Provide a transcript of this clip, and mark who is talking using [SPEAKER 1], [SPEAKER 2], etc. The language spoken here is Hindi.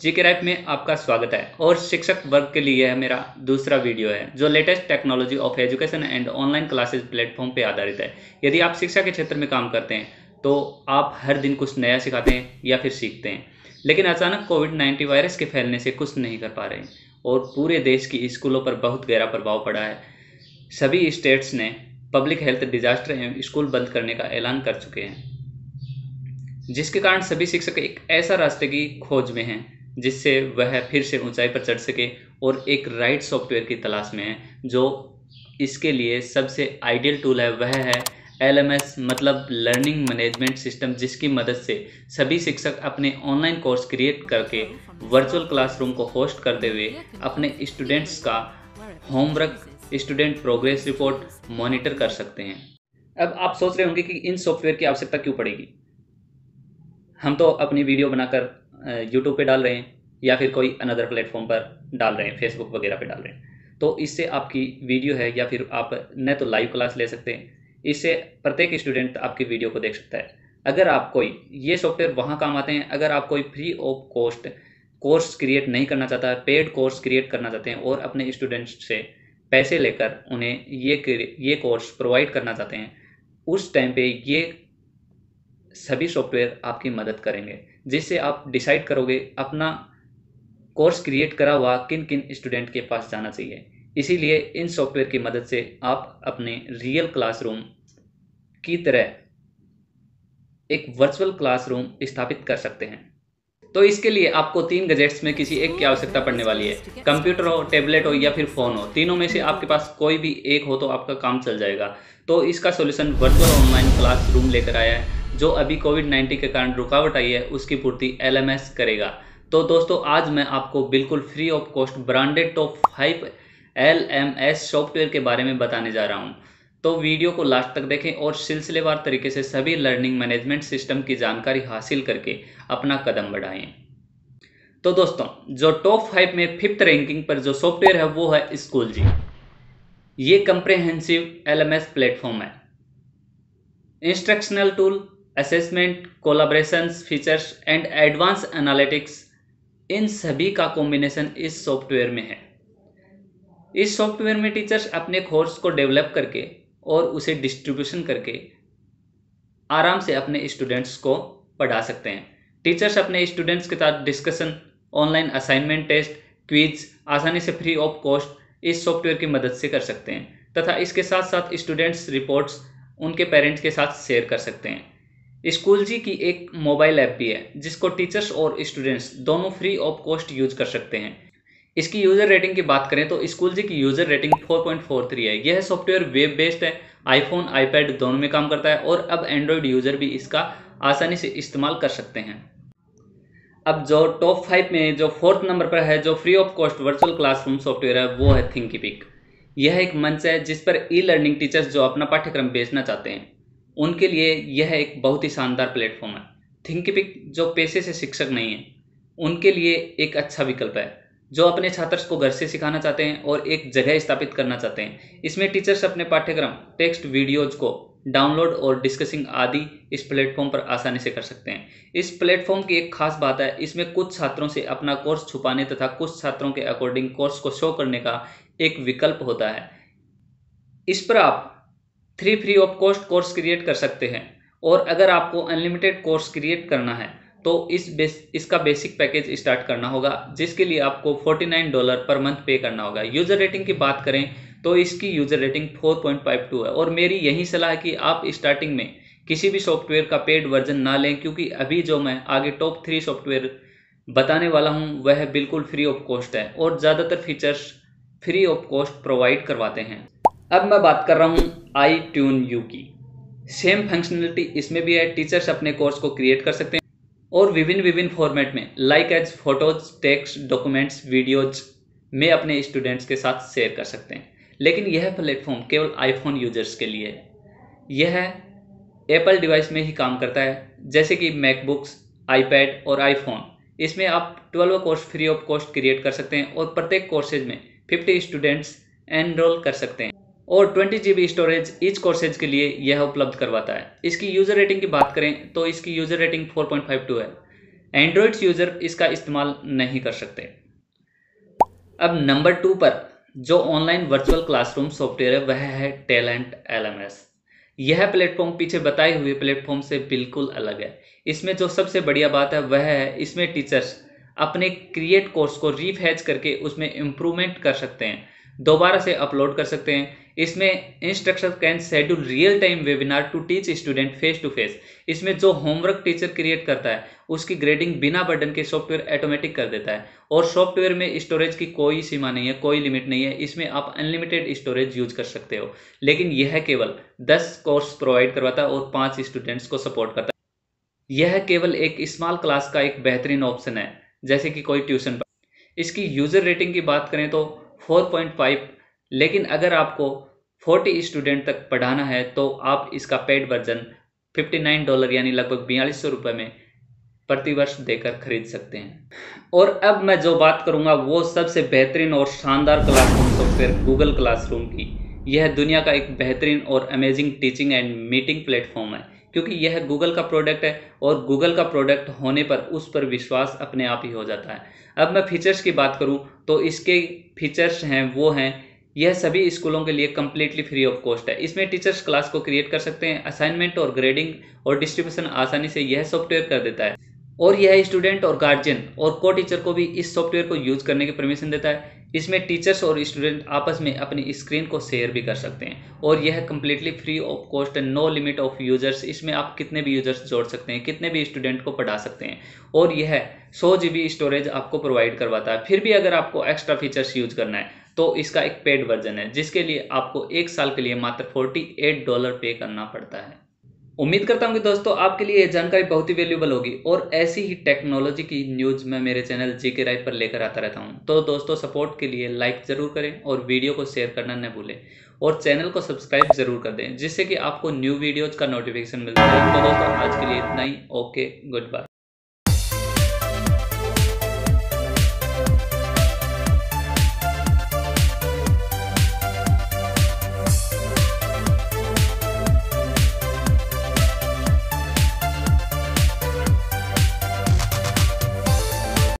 [SPEAKER 1] जीके रैप में आपका स्वागत है और शिक्षक वर्ग के लिए है मेरा दूसरा वीडियो है जो latest technology of education and online classes platform पे आधारित है यदि आप शिक्षा के क्षेत्र में काम करते हैं तो आप हर दिन कुछ नया सिखाते हैं या फिर सीखते हैं लेकिन अचानक कोविड नाइन्टीन वायरस के फैलने से कुछ नहीं कर पा रहे और पूरे देश की स्कूलों पर बहुत गहरा प्रभाव पड़ा है सभी स्टेट्स ने पब्लिक हेल्थ डिजास्टर एवं स्कूल बंद करने का ऐलान कर चुके हैं जिसके कारण सभी शिक्षक एक ऐसा रास्ते की खोज में हैं जिससे वह फिर से ऊंचाई पर चढ़ सके और एक राइट सॉफ्टवेयर की तलाश में है जो इसके लिए सबसे आइडियल टूल है वह है एल मतलब लर्निंग मैनेजमेंट सिस्टम जिसकी मदद से सभी शिक्षक अपने ऑनलाइन कोर्स क्रिएट करके वर्चुअल क्लासरूम को होस्ट करते हुए अपने स्टूडेंट्स का homework student progress report monitor कर सकते हैं अब आप सोच रहे होंगे कि इन सॉफ्टवेयर की आवश्यकता क्यों पड़ेगी हम तो अपनी वीडियो बनाकर यूट्यूब पे डाल रहे हैं या फिर कोई अनदर प्लेटफॉर्म पर डाल रहे हैं फेसबुक वगैरह पे डाल रहे हैं तो इससे आपकी वीडियो है या फिर आप न तो लाइव क्लास ले सकते हैं इससे प्रत्येक स्टूडेंट आपकी वीडियो को देख सकता है अगर आप कोई ये सॉफ्टवेयर वहाँ काम आते हैं अगर आप कोई free of cost course create नहीं करना चाहता पेड कोर्स क्रिएट करना चाहते हैं और अपने स्टूडेंट्स से पैसे लेकर उन्हें ये ये कोर्स प्रोवाइड करना चाहते हैं उस टाइम पे ये सभी सॉफ्टवेयर आपकी मदद करेंगे जिससे आप डिसाइड करोगे अपना कोर्स क्रिएट करा हुआ किन किन स्टूडेंट के पास जाना चाहिए इसीलिए इन सॉफ्टवेयर की मदद से आप अपने रियल क्लासरूम की तरह एक वर्चुअल क्लासरूम स्थापित कर सकते हैं तो इसके लिए आपको तीन गजेट्स में किसी एक की आवश्यकता पड़ने वाली है कंप्यूटर हो टैबलेट हो या फिर फ़ोन हो तीनों में से आपके पास कोई भी एक हो तो आपका काम चल जाएगा तो इसका सोल्यूशन वर्चुअल ऑनलाइन क्लासरूम लेकर आया है जो अभी कोविड नाइन्टीन के कारण रुकावट आई है उसकी पूर्ति एल करेगा तो दोस्तों आज मैं आपको बिल्कुल free of cost branded top five L M S software के बारे में बताने जा रहा हूँ तो वीडियो को लास्ट तक देखें और सिलसिलेवार तरीके से सभी लर्निंग मैनेजमेंट सिस्टम की जानकारी हासिल करके अपना कदम बढ़ाएं तो दोस्तों जो टॉप फाइव में फिफ्थ रैंकिंग पर जो सॉफ्टवेयर है वो है स्कूल जी ये कंप्रेहेंसिव एलएमएस प्लेटफॉर्म है instructional tool assessment collaboration features and advance analytics इन सभी का कॉम्बिनेशन इस सॉफ्टवेयर में है इस सॉफ्टवेयर में टीचर्स अपने कोर्स को डेवलप करके और उसे डिस्ट्रीब्यूशन करके आराम से अपने स्टूडेंट्स को पढ़ा सकते हैं टीचर्स अपने स्टूडेंट्स के साथ discussion online assignment test quiz आसानी से फ्री ऑफ कॉस्ट इस सॉफ्टवेयर की मदद से कर सकते हैं तथा इसके साथ साथ स्टूडेंट्स रिपोर्ट्स उनके पेरेंट्स के साथ शेयर कर सकते हैं स्कूल जी की एक मोबाइल ऐप भी है जिसको टीचर्स और स्टूडेंट्स दोनों फ्री ऑफ कॉस्ट यूज कर सकते हैं इसकी यूजर रेटिंग की बात करें तो स्कूल जी की यूजर रेटिंग 4.43 है यह सॉफ्टवेयर वेब बेस्ड है आईफोन आईपैड दोनों में काम करता है और अब एंड्रॉयड यूजर भी इसका आसानी से इस्तेमाल कर सकते हैं अब जो टॉप फाइव में जो फोर्थ नंबर पर है जो free of cost virtual classroom software है वो है पिक यह एक मंच है जिस पर ई लर्निंग टीचर्स जो अपना पाठ्यक्रम बेचना चाहते हैं उनके लिए यह एक बहुत ही शानदार प्लेटफॉर्म है थिंकपिक जो पेशे से शिक्षक नहीं है उनके लिए एक अच्छा विकल्प है जो अपने छात्र को घर से सिखाना चाहते हैं और एक जगह स्थापित करना चाहते हैं इसमें टीचर्स अपने पाठ्यक्रम टेक्स्ट वीडियोज को डाउनलोड और डिस्कसिंग आदि इस प्लेटफॉर्म पर आसानी से कर सकते हैं इस प्लेटफॉर्म की एक खास बात है इसमें कुछ छात्रों से अपना कोर्स छुपाने तथा कुछ छात्रों के अकॉर्डिंग कोर्स को शो करने का एक विकल्प होता है इस पर आप three free of cost course create कर सकते हैं और अगर आपको अनलिमिटेड कोर्स क्रिएट करना है तो इस बेस इसका बेसिक पैकेज स्टार्ट करना होगा जिसके लिए आपको 49 डॉलर पर मंथ पे करना होगा यूज़र रेटिंग की बात करें तो इसकी यूज़र रेटिंग 4.52 है और मेरी यही सलाह है कि आप स्टार्टिंग में किसी भी सॉफ्टवेयर का पेड वर्जन ना लें क्योंकि अभी जो मैं आगे टॉप थ्री सॉफ्टवेयर बताने वाला हूँ वह बिल्कुल फ्री ऑफ कॉस्ट है और ज़्यादातर features free of cost provide करवाते हैं अब मैं बात कर रहा हूँ आई ट्यून यू की सेम फंक्शनलिटी इसमें भी है टीचर्स अपने कोर्स को क्रिएट कर सकते हैं और विभिन्न विभिन्न फॉर्मेट में like as photos texts documents videos में अपने स्टूडेंट्स के साथ शेयर कर सकते हैं लेकिन यह प्लेटफॉर्म केवल आईफोन यूजर्स के लिए है यह एप्पल डिवाइस में ही काम करता है जैसे कि मैकबुक्स आईपैड और आईफोन इसमें आप twelve course free of cost create कर सकते हैं और प्रत्येक कोर्सेज में फिफ्टी स्टूडेंट्स एनरोल कर सकते हैं और 20 जी स्टोरेज इस कोर्सेज के लिए यह उपलब्ध करवाता है इसकी यूज़र रेटिंग की बात करें तो इसकी यूज़र रेटिंग 4.52 है एंड्रॉयड्स यूज़र इसका इस्तेमाल नहीं कर सकते अब नंबर टू पर जो ऑनलाइन वर्चुअल क्लासरूम सॉफ्टवेयर है वह है टैलेंट एलएमएस यह प्लेटफॉर्म पीछे बताए हुए प्लेटफॉर्म से बिल्कुल अलग है इसमें जो सबसे बढ़िया बात है वह है इसमें टीचर्स अपने क्रिएट कोर्स को रीफैच करके उसमें इम्प्रूवमेंट कर सकते हैं दोबारा से अपलोड कर सकते हैं इसमें instruction can schedule real time webinar to teach student face to face इसमें जो होमवर्क टीचर क्रिएट करता है उसकी ग्रेडिंग बिना बटन के सॉफ्टवेयर ऑटोमेटिक कर देता है और सॉफ्टवेयर में स्टोरेज की कोई सीमा नहीं है कोई लिमिट नहीं है इसमें आप अनलिमिटेड स्टोरेज यूज कर सकते हो लेकिन यह केवल दस कोर्स प्रोवाइड करवाता है और पाँच स्टूडेंट्स को सपोर्ट करता है यह केवल एक स्मॉल क्लास का एक बेहतरीन ऑप्शन है जैसे कि कोई ट्यूशन इसकी यूजर रेटिंग की बात करें तो 4.5 लेकिन अगर आपको 40 स्टूडेंट तक पढ़ाना है तो आप इसका पेड वर्जन 59 डॉलर यानी लगभग बयालीस सौ रुपये में प्रतिवर्ष देकर खरीद सकते हैं और अब मैं जो बात करूंगा वो सबसे बेहतरीन और शानदार क्लासरूम सॉफ्टवेयर गूगल क्लासरूम की यह दुनिया का एक बेहतरीन और amazing teaching and meeting platform है क्योंकि यह गूगल का प्रोडक्ट है और गूगल का प्रोडक्ट होने पर उस पर विश्वास अपने आप ही हो जाता है अब मैं फीचर्स की बात करूँ तो इसके फीचर्स हैं वो हैं यह सभी स्कूलों के लिए कम्प्लीटली फ्री ऑफ कॉस्ट है इसमें टीचर्स क्लास को क्रिएट कर सकते हैं असाइनमेंट और ग्रेडिंग और डिस्ट्रीब्यूशन आसानी से यह सॉफ्टवेयर कर देता है और यह स्टूडेंट और गार्जियन और को टीचर को भी इस सॉफ्टवेयर को यूज करने की परमिशन देता है इसमें टीचर्स और स्टूडेंट आपस में अपनी स्क्रीन को शेयर भी कर सकते हैं और यह completely free of cost no limit of users इसमें आप कितने भी यूजर्स जोड़ सकते हैं कितने भी स्टूडेंट को पढ़ा सकते हैं और यह सौ जी स्टोरेज आपको प्रोवाइड करवाता है फिर भी अगर आपको एक्स्ट्रा फीचर्स यूज करना है तो इसका एक पेड वर्जन है जिसके लिए आपको एक साल के लिए मात्र एट डॉलर पे करना पड़ता है उम्मीद करता हूँ कि दोस्तों आपके लिए ये जानकारी बहुत ही वैल्यूबल होगी और ऐसी ही टेक्नोलॉजी की न्यूज मैं मेरे चैनल जी के राय पर लेकर आता रहता हूँ तो दोस्तों सपोर्ट के लिए लाइक जरूर करें और वीडियो को शेयर करना न भूलें और चैनल को सब्सक्राइब जरूर कर दें जिससे कि आपको न्यू वीडियोज का नोटिफिकेशन मिल जाए तो दोस्तों आज के लिए इतना ही ओके गुड बाय